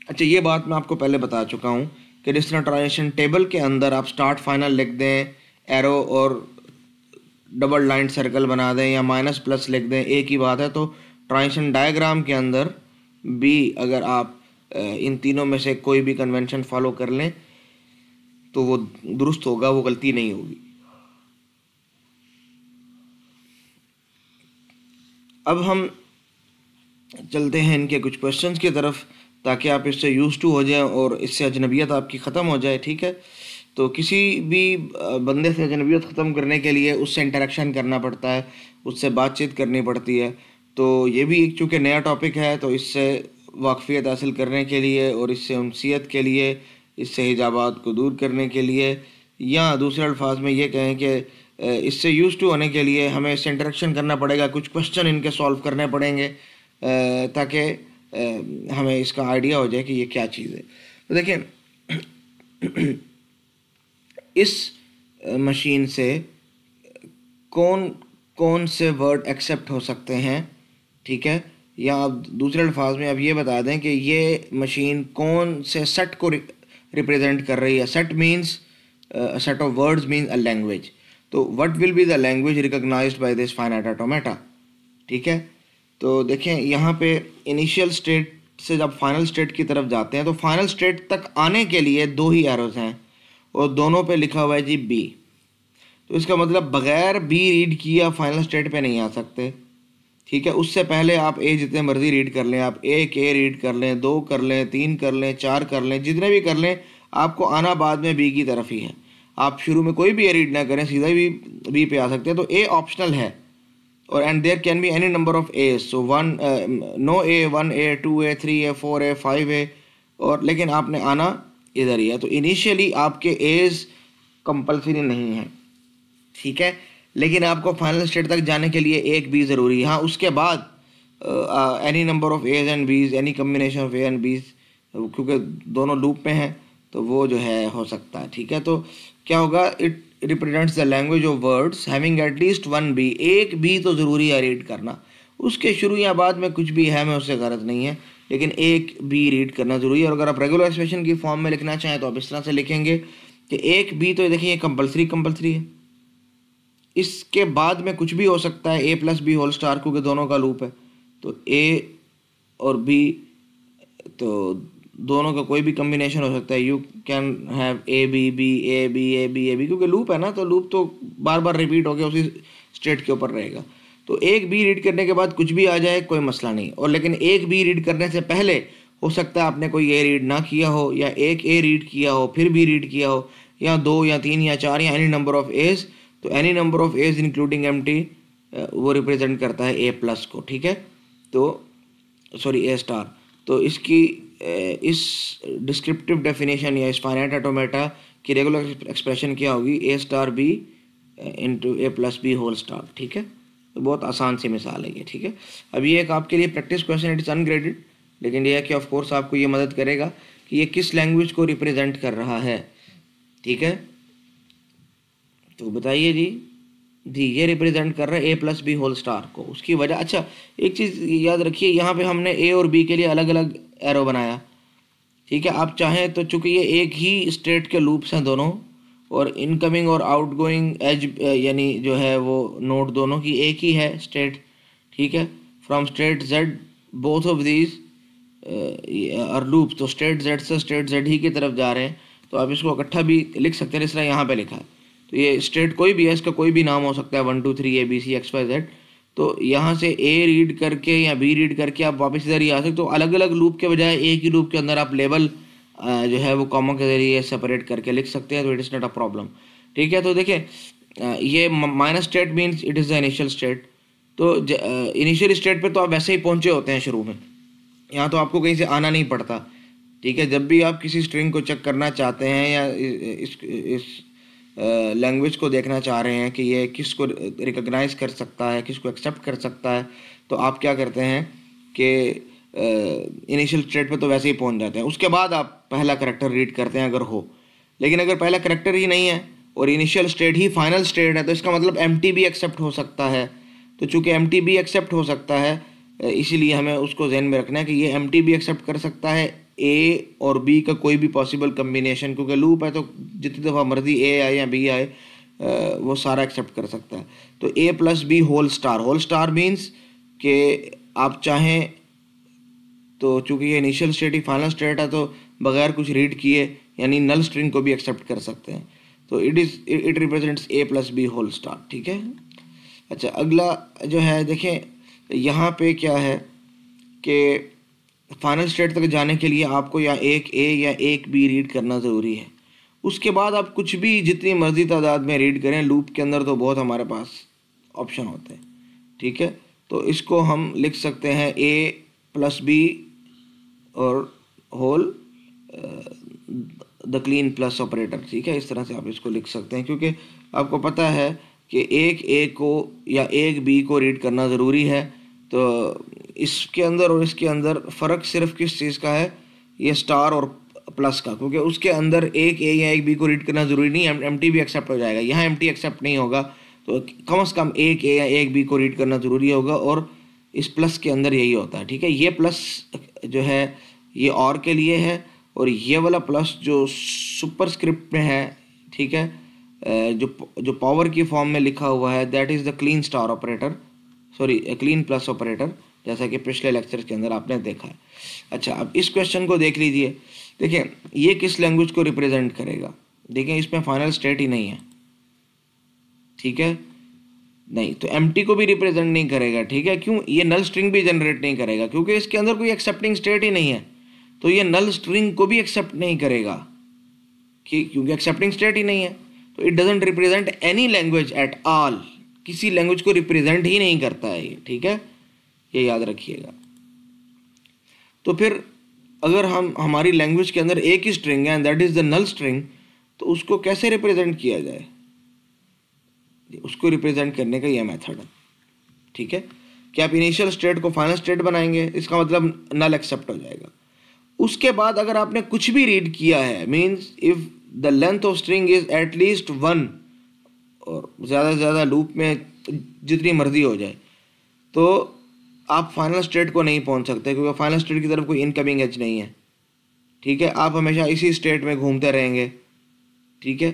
अच्छा ये बात मैं आपको पहले बता चुका हूँ कि एडिशनल ट्रांजेक्शन टेबल के अंदर आप स्टार्ट फाइनल लिख दें एरो और डबल लाइन सर्कल बना दें या माइनस प्लस लिख दें एक ही बात है तो ट्रांजिशन डायग्राम के अंदर भी अगर आप इन तीनों में से कोई भी कन्वेंशन फॉलो कर लें तो वो दुरुस्त होगा वो गलती नहीं होगी अब हम चलते हैं इनके कुछ क्वेश्चंस की तरफ ताकि आप इससे यूज़ टू हो जाएं और इससे अजनबियत आपकी ख़त्म हो जाए ठीक है तो किसी भी बंदे से अजनबियत ख़त्म करने के लिए उससे इंटरेक्शन करना पड़ता है उससे बातचीत करनी पड़ती है तो ये भी एक चूँकि नया टॉपिक है तो इससे वाकफियत हासिल करने के लिए और इससे उनसीत के लिए इससे हिजाबात को दूर करने के लिए या दूसरे अल्फाज में ये कहें कि इससे यूज़ टू होने के लिए हमें इससे इंटरेक्शन करना पड़ेगा कुछ क्वेश्चन इनके सॉल्व करने पड़ेंगे ताकि हमें इसका आइडिया हो जाए कि ये क्या चीज़ है तो देखिए इस मशीन से कौन कौन से वर्ड एक्सेप्ट हो सकते हैं ठीक है या आप दूसरे अल्फाज में अब ये बता दें कि ये मशीन कौन से सेट को रिप्रेजेंट कर रही है set means set of words means a language तो what will be the language recognized by this finite automata ठीक है तो देखें यहाँ पे इनिशियल स्टेट से जब फाइनल स्टेट की तरफ जाते हैं तो फाइनल स्टेट तक आने के लिए दो ही एरोज हैं और दोनों पे लिखा हुआ है जी बी तो इसका मतलब बगैर बी रीड किए आप फाइनल स्टेट पे नहीं आ सकते ठीक है उससे पहले आप ए जितने मर्ज़ी रीड कर लें आप एक ए रीड कर लें दो कर लें तीन कर लें चार कर लें जितने भी कर लें आपको आना बाद में बी की तरफ ही है आप शुरू में कोई भी ए रीड ना करें सीधा भी बी पे आ सकते हैं तो ए ऑप्शनल है or and there can be any number of A's. So one uh, no A, one A, two A, three A, four A, five A और लेकिन आपने आना इधर ही है तो इनिशियली आपके एज कंपलसरी नहीं है ठीक है लेकिन आपको फाइनल स्टेट तक जाने के लिए एक बी ज़रूरी है हाँ उसके बाद any number of A's and B's any combination of A and B's क्योंकि दोनों लूप में हैं तो वो जो है हो सकता है ठीक है तो क्या होगा it represents the language of words having at least one B एक बी तो ज़रूरी है रीड करना उसके शुरू या बाद में कुछ भी है मैं उससे गलत नहीं है लेकिन एक बी रीड करना ज़रूरी है और अगर आप रेगुलर एक्सप्रेशन की फॉर्म में लिखना चाहें तो आप इस तरह से लिखेंगे कि एक बी तो देखिए कंपलसरी कंपलसरी है इसके बाद में कुछ भी हो सकता है A plus B whole star क्योंकि दोनों का लूप है तो ए और बी तो दोनों का कोई भी कम्बिनेशन हो सकता है you can have A B B A B A B A B क्योंकि लूप है ना तो लूप तो बार बार रिपीट होकर उसी स्टेट के ऊपर रहेगा तो एक बी रीड करने के बाद कुछ भी आ जाए कोई मसला नहीं और लेकिन एक बी रीड करने से पहले हो सकता है आपने कोई ए रीड ना किया हो या एक ए रीड किया हो फिर बी रीड किया हो या दो या तीन या चार या एनी नंबर ऑफ एज तो any number of A's including empty वो रिप्रेजेंट करता है ए प्लस को ठीक है तो सॉरी ए स्टार तो इसकी इस डिस्क्रिप्टिव डेफिनेशन या इस फाइनाइट ऑटोमेटा की रेगुलर एक्सप्रेशन क्या होगी A star B into A plus B whole star ठीक है तो बहुत आसान सी मिसाल है ये ठीक है अब ये एक आपके लिए प्रैक्टिस क्वेश्चन इज़ अनग्रेडेड लेकिन ये है कि ऑफ कोर्स आपको ये मदद करेगा कि ये किस लैंग्वेज को रिप्रेजेंट कर रहा है ठीक है तो बताइए जी जी ये रिप्रेजेंट कर रहा है A plus B whole star को उसकी वजह अच्छा एक चीज़ याद रखिए यहाँ पे हमने ए और बी के लिए अलग अलग एरो बनाया ठीक है आप चाहें तो चूंकि ये एक ही स्टेट के लूप्स हैं दोनों और इनकमिंग और आउटगोइंग एज यानी जो है वो नोट दोनों की एक ही है स्टेट ठीक है from state Z both of these और लूप तो स्टेट जेड से स्टेट जेड ही की तरफ जा रहे हैं तो आप इसको इकट्ठा भी लिख सकते हैं इस तरह यहाँ पर लिखा है तो ये स्टेट कोई भी है इसका कोई भी नाम हो सकता है one two three A B C X Y Z तो यहाँ से ए रीड करके या बी रीड करके आप वापस इधर ही आ सकते हो अलग अलग लूप के बजाय एक ही लूप के अंदर आप लेबल जो है वो कॉमा के जरिए सेपरेट करके लिख सकते हैं तो it is not a problem ठीक है तो देखिए ये minus state means it is the initial state तो इनिशियल स्टेट पे तो आप वैसे ही पहुँचे होते हैं शुरू में यहाँ तो आपको कहीं से आना नहीं पड़ता ठीक है जब भी आप किसी स्ट्रिंग को चेक करना चाहते हैं या इस इस लैंग्वेज को देखना चाह रहे हैं कि ये किसको रिकगनाइज़ कर सकता है किसको एक्सेप्ट कर सकता है तो आप क्या करते हैं कि इनिशियल स्टेट पे तो वैसे ही पहुंच जाते हैं उसके बाद आप पहला करेक्टर रीड करते हैं अगर हो लेकिन अगर पहला करेक्टर ही नहीं है और इनिशियल स्टेट ही फाइनल स्टेट है तो इसका मतलब एम भी एक्सेप्ट हो सकता है तो चूँकि एम भी एक्सेप्ट हो सकता है इसीलिए हमें उसको जहन में रखना है कि ये एम भी एक्सेप्ट कर सकता है ए और बी का कोई भी पॉसिबल कम्बिनेशन क्योंकि लूप है तो जितनी दफ़ा मर्जी ए आए या बी आए वो सारा एक्सेप्ट कर सकता है तो A plus B whole star whole star means के आप चाहें तो चूंकि ये इनिशियल स्टेट ही फाइनल स्टेट है तो बगैर कुछ रीड किए यानी नल स्ट्रिंग को भी एक्सेप्ट कर सकते हैं तो it is it represents A plus B whole star ठीक है अच्छा अगला जो है देखें यहाँ पे क्या है कि फाइनल स्टेट तक जाने के लिए आपको या एक ए या एक बी रीड करना ज़रूरी है उसके बाद आप कुछ भी जितनी मर्ज़ी तादाद में रीड करें लूप के अंदर तो बहुत हमारे पास ऑप्शन होते हैं ठीक है तो इसको हम लिख सकते हैं ए प्लस बी और whole the Kleene plus operator ठीक है इस तरह से आप इसको लिख सकते हैं क्योंकि आपको पता है कि एक ए को या एक बी को रीड करना ज़रूरी है तो इसके अंदर और इसके अंदर फ़र्क सिर्फ किस चीज़ का है ये स्टार और प्लस का क्योंकि उसके अंदर एक ए या एक बी को रीड करना ज़रूरी नहीं है एम टी भी एक्सेप्ट हो जाएगा यहाँ एम टी एक्सेप्ट नहीं होगा तो कम से कम एक ए या एक बी को रीड करना ज़रूरी होगा और इस प्लस के अंदर यही होता है ठीक है ये प्लस जो है ये और के लिए है और ये वाला प्लस जो सुपर स्क्रिप्ट में है ठीक है जो जो पावर की फॉर्म में लिखा हुआ है that is the Kleene star operator sorry Kleene plus operator जैसा कि पिछले लेक्चर के अंदर आपने देखा है अच्छा अब इस क्वेश्चन को देख लीजिए देखिए ये किस लैंग्वेज को रिप्रेजेंट करेगा देखिए इसमें फाइनल स्टेट ही नहीं है ठीक है नहीं तो एम को भी रिप्रेजेंट नहीं करेगा ठीक है क्यों ये नल स्ट्रिंग भी जनरेट नहीं करेगा क्योंकि इसके अंदर कोई एक्सेप्टिंग स्टेट ही नहीं है तो ये नल स्ट्रिंग को भी एक्सेप्ट नहीं करेगा कि क्योंकि एक्सेप्टिंग स्टेट ही नहीं है तो it doesn't represent any language at all किसी लैंग्वेज को रिप्रेजेंट ही नहीं करता है ये ठीक है ये याद रखिएगा तो फिर अगर हम हमारी लैंग्वेज के अंदर एक ही स्ट्रिंग है and that is the null string तो उसको कैसे रिप्रेजेंट किया जाए उसको रिप्रेजेंट करने का ये मेथड है ठीक है कि आप इनिशियल स्टेट को फाइनल स्टेट बनाएंगे इसका मतलब नल एक्सेप्ट हो जाएगा उसके बाद अगर आपने कुछ भी रीड किया है means if the length of string is at least one और ज़्यादा से ज़्यादा लूप में जितनी मर्जी हो जाए तो आप फाइनल स्टेट को नहीं पहुंच सकते क्योंकि फाइनल स्टेट की तरफ कोई इनकमिंग एज नहीं है ठीक है आप हमेशा इसी स्टेट में घूमते रहेंगे ठीक है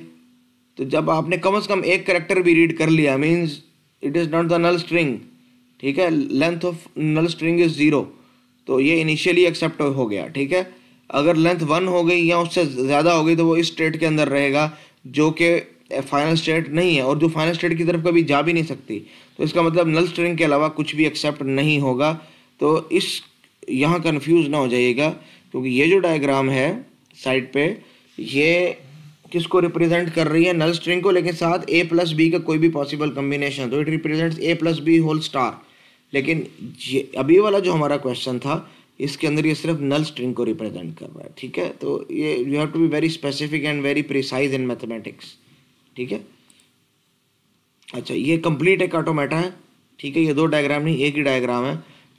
तो जब आपने कम से कम एक करेक्टर भी रीड कर लिया means it is not the null string ठीक है length of null string is zero तो ये इनिशियली एक्सेप्ट हो गया ठीक है अगर लेंथ वन हो गई या उससे ज़्यादा हो गई तो वो इस स्टेट के अंदर रहेगा जो कि फाइनल स्टेट नहीं है और जो फाइनल स्टेट की तरफ कभी जा भी नहीं सकती तो इसका मतलब नल स्ट्रिंग के अलावा कुछ भी एक्सेप्ट नहीं होगा तो इस यहाँ कन्फ्यूज ना हो जाइएगा क्योंकि ये जो डायग्राम है साइड पे ये किसको रिप्रेजेंट कर रही है नल स्ट्रिंग को लेकिन साथ ए प्लस बी का कोई भी पॉसिबल कम्बिनेशन तो it represents A plus B whole star लेकिन ये अभी वाला जो हमारा क्वेश्चन था इसके अंदर ये सिर्फ नल स्ट्रिंग को रिप्रेजेंट कर रहा है ठीक है तो ये you have to be very specific and very precise in mathematics ठीक है अच्छा ये कंप्लीट एक ऑटोमेटा है ठीक है ये दो डायग्राम नहीं एक ही डायग्राम है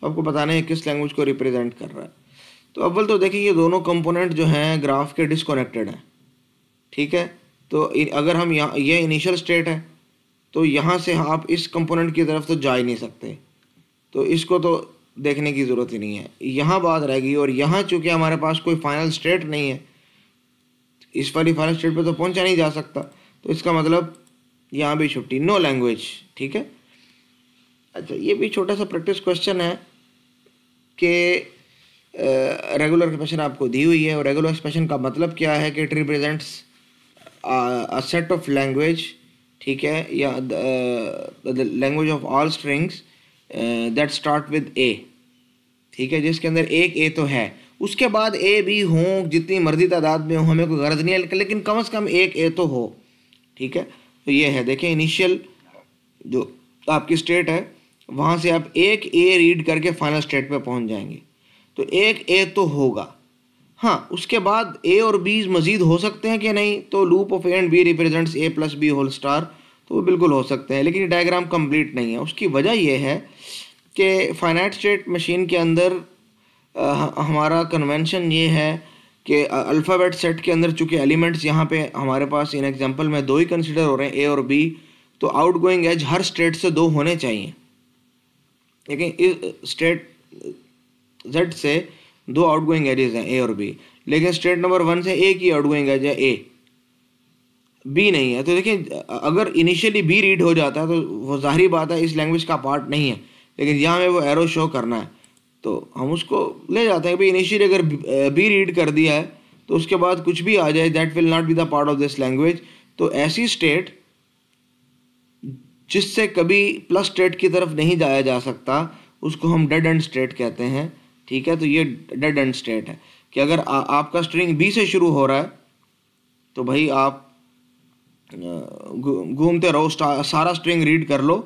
आपको बताना है किस लैंग्वेज को रिप्रेजेंट कर रहा है तो अव्वल तो देखिए ये दोनों कंपोनेंट जो हैं ग्राफ के डिसकोनेक्टेड हैं ठीक है तो अगर हम यहाँ ये इनिशियल स्टेट है तो यहाँ से आप इस कंपोनेंट की तरफ तो जा ही नहीं सकते तो इसको तो देखने की ज़रूरत ही नहीं है यहाँ बात रहेगी और यहाँ चूँकि हमारे पास कोई फाइनल स्टेट नहीं है इस वाली फाइनल स्टेट पर तो पहुँचा नहीं जा सकता तो इसका मतलब यहाँ भी छुट्टी नो लैंग्वेज ठीक है अच्छा ये भी छोटा सा प्रैक्टिस क्वेश्चन है कि रेगुलर एक्सप्रेशन आपको दी हुई है और रेगुलर एक्सप्रेशन का मतलब क्या है कि it represents a set of language ठीक है या language of all strings that start with A ठीक है जिसके अंदर एक ए तो है उसके बाद ए भी हों जितनी मर्जी तादाद में हो हमें कोई गर्ज नहीं है लेकिन कम से कम एक ए तो हो ठीक है तो ये है देखें इनिशियल जो आपकी स्टेट है वहाँ से आप एक ए रीड करके फाइनल स्टेट पे पहुँच जाएंगे तो एक ए तो होगा हाँ उसके बाद ए और बी मज़ीद हो सकते हैं कि नहीं तो loop of A and B represents A plus B whole star तो वो बिल्कुल हो सकते हैं लेकिन ये डायग्राम कम्प्लीट नहीं है उसकी वजह यह है कि फाइनाइट स्टेट मशीन के अंदर आ, हमारा कन्वेंशन ये है कि अल्फ़ाबेट सेट के अंदर चूंकि एलिमेंट्स यहाँ पे हमारे पास इन एग्जांपल में दो ही कंसिडर हो रहे हैं ए और बी तो आउट गोइंग एज हर स्टेट से दो होने चाहिए लेकिन इस स्टेट जेड से दो आउट गोइंग एजेज हैं ए और बी लेकिन स्टेट नंबर वन से ए की आउट गोइंग एज है ए बी नहीं है तो देखिए अगर इनिशियली बी रीड हो जाता है तो वो जाहरी बात है इस लैंग्वेज का पार्ट नहीं है लेकिन यहाँ में वो एरो शो करना है तो हम उसको ले जाते हैं भाई इनिशियली अगर बी रीड कर दिया है तो उसके बाद कुछ भी आ जाए that will not be the part of this language तो ऐसी स्टेट जिससे कभी प्लस स्टेट की तरफ नहीं जाया जा सकता उसको हम डेड एंड स्टेट कहते हैं ठीक है तो ये डेड एंड स्टेट है कि अगर आ, आपका स्ट्रिंग बी से शुरू हो रहा है तो भाई आप घूमते रहो सारा स्ट्रिंग रीड कर लो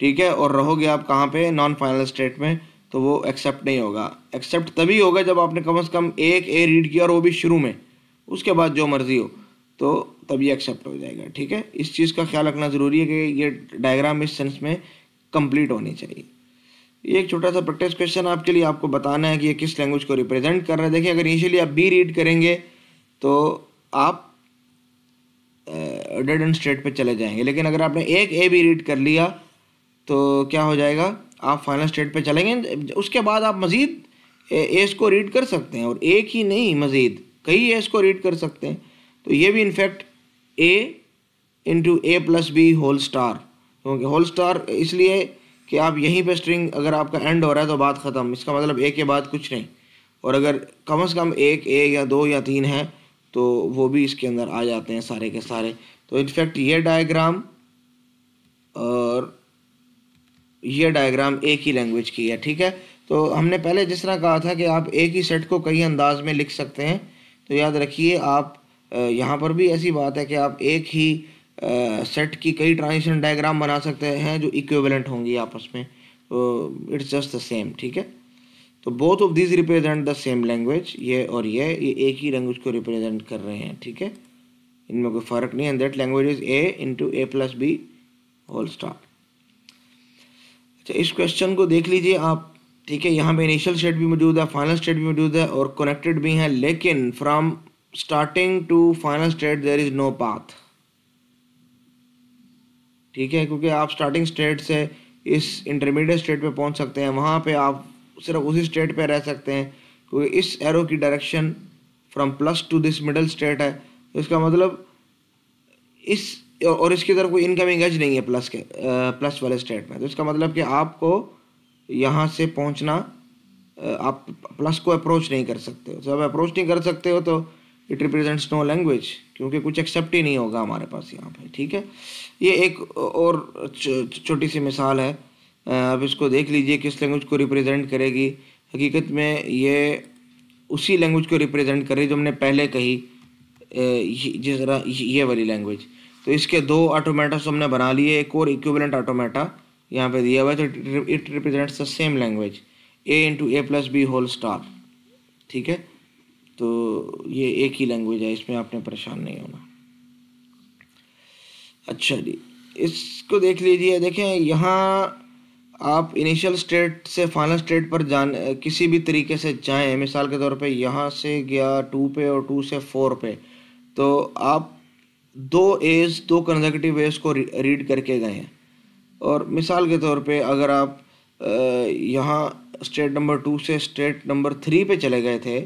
ठीक है और रहोगे आप कहाँ पे नॉन फाइनल स्टेट में तो वो एक्सेप्ट नहीं होगा एक्सेप्ट तभी होगा जब आपने कम से कम एक ए रीड किया और वो भी शुरू में उसके बाद जो मर्ज़ी हो तो तभी एक्सेप्ट हो जाएगा ठीक है इस चीज़ का ख्याल रखना ज़रूरी है कि ये डायग्राम इस सेंस में कंप्लीट होनी चाहिए ये एक छोटा सा प्रैक्टिस क्वेश्चन आपके लिए आपको बताना है कि ये किस लैंग्वेज को रिप्रेजेंट कर रहा है देखिए अगर इनिशियली आप बी रीड करेंगे तो आप डेड एंड स्ट्रेट पर चले जाएंगे लेकिन अगर आपने एक ए भी रीड कर लिया तो क्या हो जाएगा आप फाइनल स्टेट पे चलेंगे उसके बाद आप मज़ीद एस को रीड कर सकते हैं और एक ही नहीं मज़ीद कई एस को रीड कर सकते हैं तो ये भी in fact A into A plus B whole star क्योंकि होल स्टार इसलिए कि आप यहीं पे स्ट्रिंग अगर आपका एंड हो रहा है तो बात ख़त्म इसका मतलब ए के बाद कुछ नहीं और अगर कम से कम एक ए या दो या तीन है तो वो भी इसके अंदर आ जाते हैं सारे के सारे तो इनफैक्ट ये डायग्राम और ये डायग्राम एक ही लैंग्वेज की है ठीक है तो हमने पहले जिस तरह कहा था कि आप एक ही सेट को कई अंदाज में लिख सकते हैं तो याद रखिए आप यहाँ पर भी ऐसी बात है कि आप एक ही सेट की कई ट्रांजिशन डायग्राम बना सकते हैं जो इक्विवेलेंट होंगी आपस में तो इट्स जस्ट द सेम ठीक है तो both of these represent the same language ये और ये ये एक ही लैंग्वेज को रिप्रेजेंट कर रहे हैं ठीक है इनमें कोई फ़र्क नहीं and that language is A into A plus B whole star तो इस क्वेश्चन को देख लीजिए आप ठीक है यहाँ पे इनिशियल स्टेट भी मौजूद है फाइनल स्टेट भी मौजूद है और कनेक्टेड भी हैं लेकिन from starting to final state there is no path ठीक है क्योंकि आप स्टार्टिंग स्टेट से इस इंटरमीडिएट स्टेट पे पहुंच सकते हैं वहाँ पे आप सिर्फ उसी स्टेट पे रह सकते हैं क्योंकि इस एरो की direction from plus to this middle state है इसका मतलब इस और इसकी तरफ कोई इनकमिंग एज नहीं है प्लस के प्लस वाले स्टेट में तो इसका मतलब कि आपको यहाँ से पहुँचना आप प्लस को अप्रोच नहीं कर सकते हो जब अप्रोच नहीं कर सकते हो तो इट रिप्रेजेंट्स नो लैंग्वेज क्योंकि कुछ एक्सेप्ट ही नहीं होगा हमारे पास यहाँ पे ठीक है ये एक और छोटी सी मिसाल है आप इसको देख लीजिए किस लैंग्वेज को रिप्रेजेंट करेगी हकीकत में ये उसी लैंग्वेज को रिप्रेजेंट करेगी जो हमने पहले कही जिस तरह ये वाली लैंग्वेज तो इसके दो ऑटोमेटा हमने बना लिए एक और इक्विवेलेंट ऑटोमेटा यहाँ पे दिया हुआ है तो it represents the same language A into A plus B whole star ठीक है तो ये एक ही लैंग्वेज है इसमें आपने परेशान नहीं होना अच्छा जी इसको देख लीजिए देखें यहाँ आप इनिशियल स्टेट से फाइनल स्टेट पर जान किसी भी तरीके से जाएं मिसाल के तौर पे यहाँ से गया टू पे और टू से फोर पे तो आप दो एज दो कंजर्वेटिव एज को रीड करके गए हैं और मिसाल के तौर पे अगर आप यहाँ स्टेट नंबर टू से स्टेट नंबर थ्री पे चले गए थे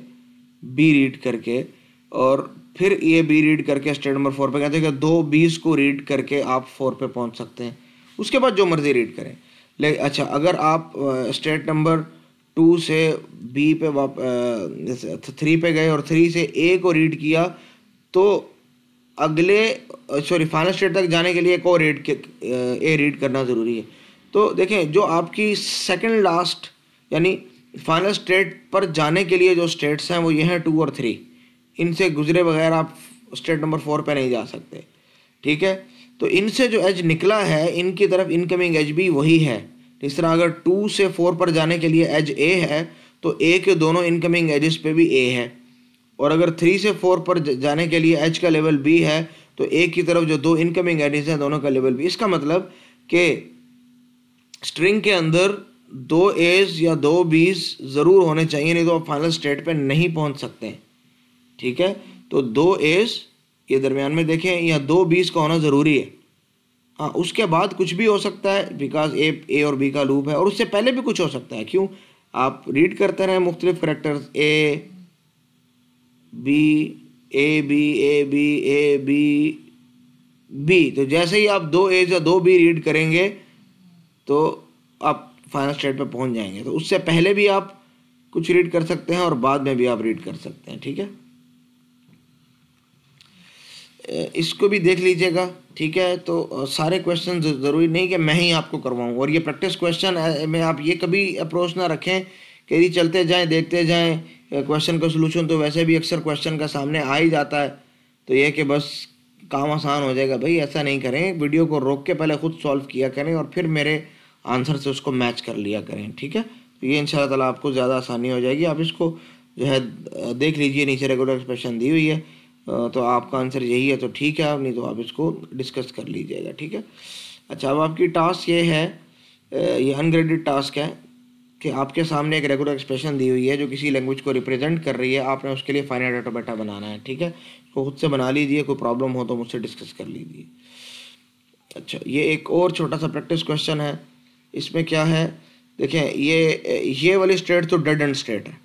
बी रीड करके और फिर ये बी रीड करके स्टेट नंबर फोर पे गए थे कि तो दो बीस को रीड करके आप फोर पे पहुँच सकते हैं उसके बाद जो मर्ज़ी रीड करें ले अच्छा अगर आप स्टेट नंबर टू से बी पे वाप थ्री पे गए और थ्री से ए को रीड किया तो अगले सॉरी फाइनल स्टेट तक जाने के लिए एक और रेड ए रीड करना ज़रूरी है तो देखें जो आपकी सेकंड लास्ट यानी फाइनल स्टेट पर जाने के लिए जो स्टेट्स हैं वो ये हैं टू और थ्री इनसे गुजरे बगैर आप स्टेट नंबर फोर पे नहीं जा सकते ठीक है तो इनसे जो एज निकला है इनकी तरफ इनकमिंग एज भी वही है इस तरह अगर टू से फोर पर जाने के लिए एज ए है तो ए के दोनों इनकमिंग एजिस पे भी ए है और अगर थ्री से फोर पर जाने के लिए एच का लेवल बी है तो ए की तरफ जो दो इनकमिंग एडिज हैं दोनों का लेवल बी इसका मतलब कि स्ट्रिंग के अंदर दो एज या दो बीज ज़रूर होने चाहिए नहीं तो आप फाइनल स्टेट पर नहीं पहुँच सकते ठीक है तो दो एज ये दरमियान में देखें या दो बीज का होना ज़रूरी है हाँ उसके बाद कुछ भी हो सकता है बिकॉज ए ए और बी का लूप है और उससे पहले भी कुछ हो सकता है क्यों आप रीड करते रहें मुख्तलिफ characters A B A B A B A B B तो जैसे ही आप दो ए या दो बी रीड करेंगे तो आप फाइनल स्टेट पे पहुंच जाएंगे तो उससे पहले भी आप कुछ रीड कर सकते हैं और बाद में भी आप रीड कर सकते हैं ठीक है इसको भी देख लीजिएगा ठीक है तो सारे क्वेश्चन ज़रूरी नहीं कि मैं ही आपको करवाऊँ और ये प्रैक्टिस क्वेश्चन में आप ये कभी अप्रोच ना रखें कि चलते जाएँ देखते जाएँ क्वेश्चन का सलूशन तो वैसे भी अक्सर क्वेश्चन का सामने आ ही जाता है तो यह कि बस काम आसान हो जाएगा भाई ऐसा नहीं करें वीडियो को रोक के पहले खुद सॉल्व किया करें और फिर मेरे आंसर से उसको मैच कर लिया करें ठीक है तो ये इन ताला आपको ज़्यादा आसानी हो जाएगी आप इसको जो है देख लीजिए नीचे रेगुलर एक्सप्रेशन दी हुई है तो आपका आंसर यही है तो ठीक है नहीं तो आप इसको डिस्कस कर लीजिएगा ठीक है अच्छा अब आपकी टास्क ये है ये अनग्रेडिड टास्क है कि आपके सामने एक रेगुलर एक्सप्रेशन दी हुई है जो किसी लैंग्वेज को रिप्रेजेंट कर रही है आपने उसके लिए फाइनल बेटा बनाना है ठीक है इसको तो खुद से बना लीजिए कोई प्रॉब्लम हो तो मुझसे डिस्कस कर लीजिए अच्छा ये एक और छोटा सा प्रैक्टिस क्वेश्चन है इसमें क्या है देखें ये ये वाली स्टेट तो डेड एंड स्टेट है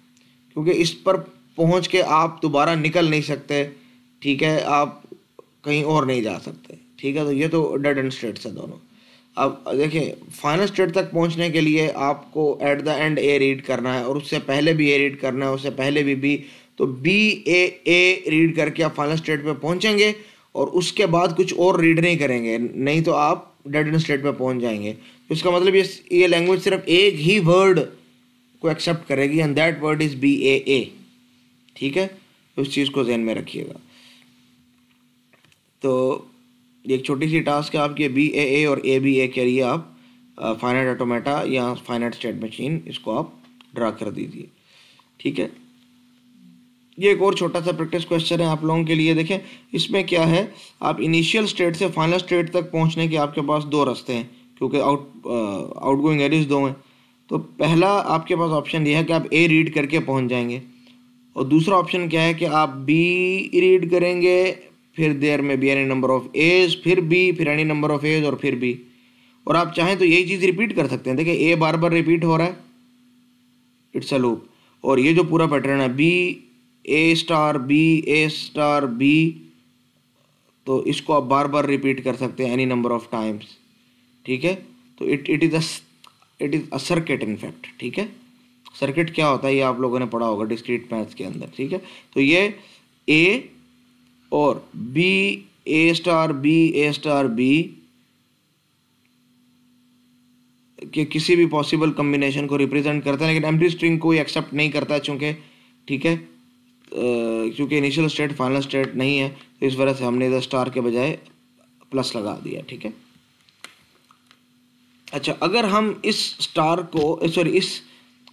क्योंकि इस पर पहुंच के आप दोबारा निकल नहीं सकते ठीक है आप कहीं और नहीं जा सकते ठीक है तो ये तो डेड एंड स्टेट्स है दोनों अब देखिए फाइनल स्टेट तक पहुंचने के लिए आपको at the end A read करना है और उससे पहले भी ए रीड करना है उससे पहले भी बी तो बी ए ए रीड करके आप फाइनल स्टेट पे पहुंचेंगे और उसके बाद कुछ और रीड नहीं करेंगे नहीं तो आप डेड एंड स्टेट पे पहुंच जाएंगे तो इसका मतलब ये ये लैंग्वेज सिर्फ एक ही वर्ड को एक्सेप्ट करेगी and that word is B A A ठीक है उस तो चीज़ को जहन में रखिएगा तो एक छोटी सी टास्क है आपकी बी ए ए और ए बी ए के लिए आप फाइनाइट ऑटोमेटा या फाइनाइट स्टेट मशीन इसको आप ड्रा कर दीजिए ठीक है ये एक और छोटा सा प्रैक्टिस क्वेश्चन है आप लोगों के लिए देखें इसमें क्या है आप इनिशियल स्टेट से फाइनल स्टेट तक पहुंचने के आपके पास दो रास्ते हैं क्योंकि आउट आउट गोइंग एरिज दो हैं तो पहला आपके पास ऑप्शन यह है कि आप ए रीड करके पहुंच जाएंगे और दूसरा ऑप्शन क्या है कि आप बी रीड करेंगे फिर देर में B any number of A's फिर बी फिर एनी नंबर ऑफ एज और फिर बी और आप चाहें तो यही चीज़ रिपीट कर सकते हैं देखिए ए बार बार रिपीट हो रहा है इट्स अ लूप और ये जो पूरा पैटर्न है B A star B A star B तो इसको आप बार बार रिपीट कर सकते हैं एनी नंबर ऑफ टाइम्स ठीक है तो it it is a it is a circuit in fact ठीक है सर्किट क्या होता है ये आप लोगों ने पढ़ा होगा डिस्क्रीट मैथ्स के अंदर ठीक है तो ये ए और B A star B A star B के किसी भी पॉसिबल कम्बिनेशन को रिप्रेजेंट करता है लेकिन एम स्ट्रिंग कोई एक्सेप्ट नहीं करता चूंकि ठीक है क्योंकि इनिशियल स्टेट फाइनल स्टेट नहीं है तो इस वजह से हमने इधर स्टार के बजाय प्लस लगा दिया ठीक है अच्छा अगर हम इस स्टार को सॉरी इस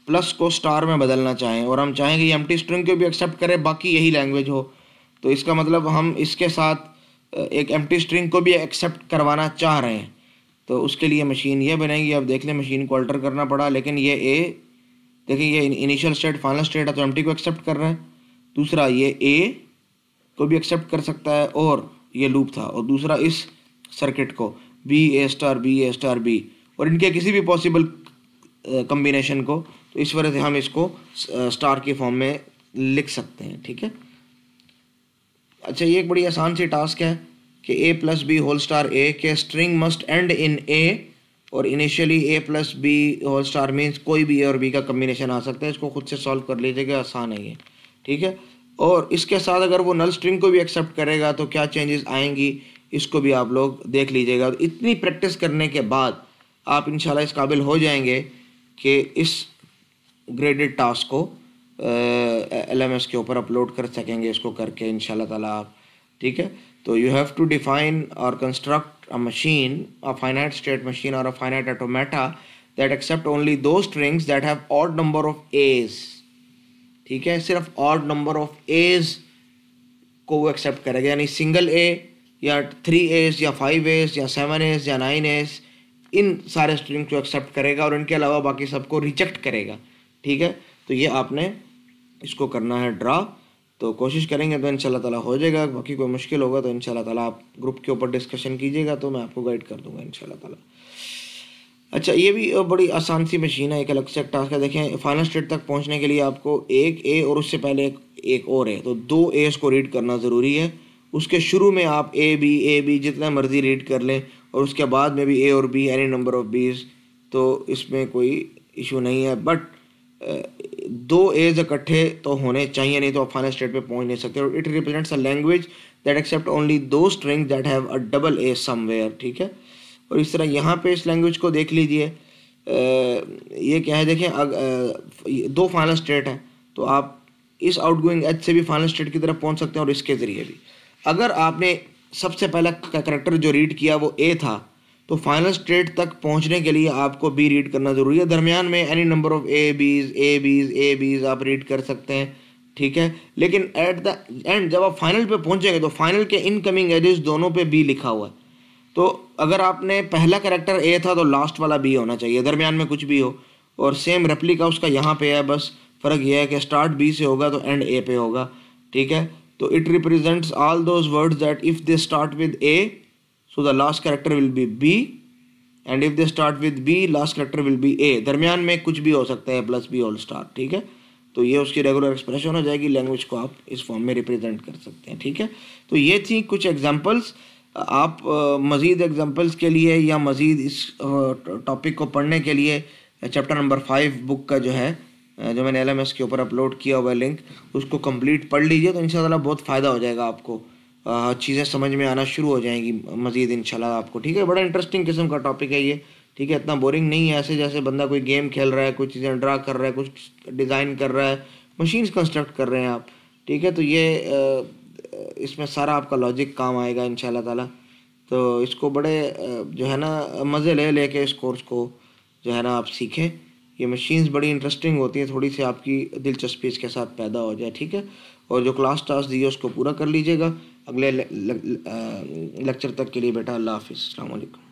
प्लस को स्टार में बदलना चाहें और हम चाहें कि एम स्ट्रिंग को भी एक्सेप्ट करें बाकी यही लैंग्वेज हो तो इसका मतलब हम इसके साथ एक एम स्ट्रिंग को भी एक्सेप्ट करवाना चाह रहे हैं तो उसके लिए मशीन ये बनेगी अब देख लें मशीन को अल्टर करना पड़ा लेकिन ये ए देखिए ये इनिशियल स्टेट फाइनल स्टेट है तो एम को एक्सेप्ट कर रहे हैं दूसरा ये ए को भी एक्सेप्ट कर सकता है और ये लूप था और दूसरा इस सर्किट को B A star B A star B और इनके किसी भी पॉसिबल कम्बिनेशन को तो इस वजह से हम इसको स्टार के फॉर्म में लिख सकते हैं ठीक है अच्छा ये एक बड़ी आसान सी टास्क है कि A plus B whole star A के string must end in A और initially A plus B whole star means कोई भी ए और बी का कम्बिनेशन आ सकता है इसको खुद से सॉल्व कर लीजिएगा आसान है ये ठीक है और इसके साथ अगर वो नल स्ट्रिंग को भी एक्सेप्ट करेगा तो क्या चेंजेस आएंगी इसको भी आप लोग देख लीजिएगा इतनी प्रैक्टिस करने के बाद आप इंशाल्लाह इस काबिल हो जाएंगे कि इस ग्रेडेड टास्क को एल एम एस के ऊपर अपलोड कर सकेंगे इसको करके इन ताला आप ठीक है तो यू हैव टू डिफाइन और construct a machine a finite state machine और a finite automata that accept only दो strings that have odd number of A's ठीक है सिर्फ ऑड नंबर ऑफ एज को वो एक्सेप्ट करेगा यानी सिंगल ए या थ्री एज या फाइव एज या सेवन एज या नाइन एज इन सारे स्ट्रिंग्स को एक्सेप्ट करेगा और इनके अलावा बाकी सबको रिजेक्ट करेगा ठीक है तो ये आपने इसको करना है ड्रा तो कोशिश करेंगे तो इन ताला हो जाएगा बाकी कोई मुश्किल होगा तो इन ताला आप ग्रुप के ऊपर डिस्कशन कीजिएगा तो मैं आपको गाइड कर दूंगा इन ताला अच्छा ये भी बड़ी आसान सी मशीन है एक अलग से टास्क है देखें फाइनल स्टेट तक पहुंचने के लिए आपको एक ए और उससे पहले एक एक और है तो दो एस को रीड करना ज़रूरी है उसके शुरू में आप ए बी ए बी जितना मर्ज़ी रीड कर लें और उसके बाद में भी ए और बी एनी नंबर ऑफ बीज तो इसमें कोई इशू नहीं है बट दो एज इकट्ठे तो होने चाहिए नहीं तो आप फाइनल स्टेट पे पहुंच नहीं सकते और it represents a language that accept only दो string that have a double A somewhere ठीक है और इस तरह यहाँ पे इस लैंग्वेज को देख लीजिए ये क्या है देखें अग, दो फाइनल स्टेट हैं तो आप इस आउटगोइंग एज से भी फाइनल स्टेट की तरफ पहुँच सकते हैं और इसके ज़रिए भी अगर आपने सबसे पहला करेक्टर जो रीड किया वो ए था तो फाइनल स्टेट तक पहुंचने के लिए आपको बी रीड करना ज़रूरी है दरमियान में एनी नंबर ऑफ ए बीज ए बीज ए बीज आप रीड कर सकते हैं ठीक है लेकिन एट द एंड जब आप फाइनल पे पहुंचेंगे तो फाइनल के इनकमिंग एजेस दोनों पे बी लिखा हुआ है तो अगर आपने पहला करेक्टर ए था तो लास्ट वाला बी होना चाहिए दरमियान में कुछ भी हो और सेम रेप्लिका उसका यहाँ पे है बस फ़र्क यह है कि स्टार्ट बी से होगा तो एंड ए पे होगा ठीक है तो it represents all those words that if they start with A so the last character will be b and if they start with B last character will be A दरमियान में कुछ भी हो सकता है प्लस बी ऑल स्टार ठीक है तो ये उसकी रेगुलर एक्सप्रेशन हो जाएगी लैंग्वेज को आप इस फॉर्म में रिप्रेजेंट कर सकते हैं ठीक है तो ये थी कुछ एग्जाम्पल्स आप मज़ीद एग्जाम्पल्स के लिए या मज़ीद इस टॉपिक को पढ़ने के लिए चैप्टर नंबर फाइव बुक का जो है जो मैंने एल के ऊपर अपलोड किया हुआ लिंक उसको कंप्लीट पढ़ लीजिए तो इन बहुत फ़ायदा हो जाएगा आपको चीज़ें समझ में आना शुरू हो जाएंगी मज़ीद इन आपको ठीक है बड़ा इंटरेस्टिंग किस्म का टॉपिक है ये ठीक है इतना बोरिंग नहीं है ऐसे जैसे बंदा कोई गेम खेल रहा है कोई चीज़ें ड्रा कर रहा है कुछ डिज़ाइन कर रहा है मशीन्स कंस्ट्रक्ट कर रहे हैं आप ठीक है तो ये इसमें सारा आपका लॉजिक काम आएगा इन ताला तो इसको बड़े जो है ना मज़े ले लेके इस कोर्स को जो है ना आप सीखें ये मशीन्स बड़ी इंटरेस्टिंग होती हैं थोड़ी सी आपकी दिलचस्पी इसके साथ पैदा हो जाए ठीक है और जो क्लास टास्क दी है उसको पूरा कर लीजिएगा अगले लेक्चर तक के लिए बेटा अल्लाह हाफिज़ अलैक्म